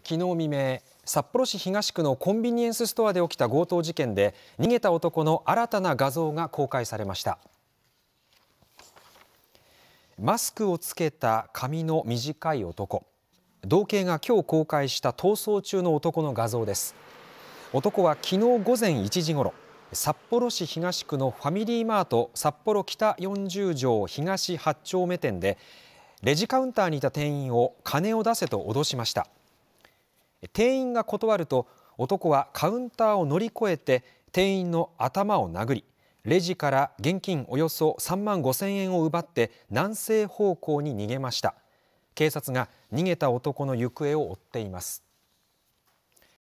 昨日未明札幌市東区のコンビニエンスストアで起きた強盗事件で逃げた男の新たな画像が公開されましたマスクをつけた髪の短い男同型が今日公開した逃走中の男の画像です男は昨日午前1時ごろ札幌市東区のファミリーマート札幌北40条東8丁目店でレジカウンターにいた店員を金を出せと脅しました店員が断ると男はカウンターを乗り越えて店員の頭を殴りレジから現金およそ3万5000円を奪って南西方向に逃げました警察が逃げた男の行方を追っています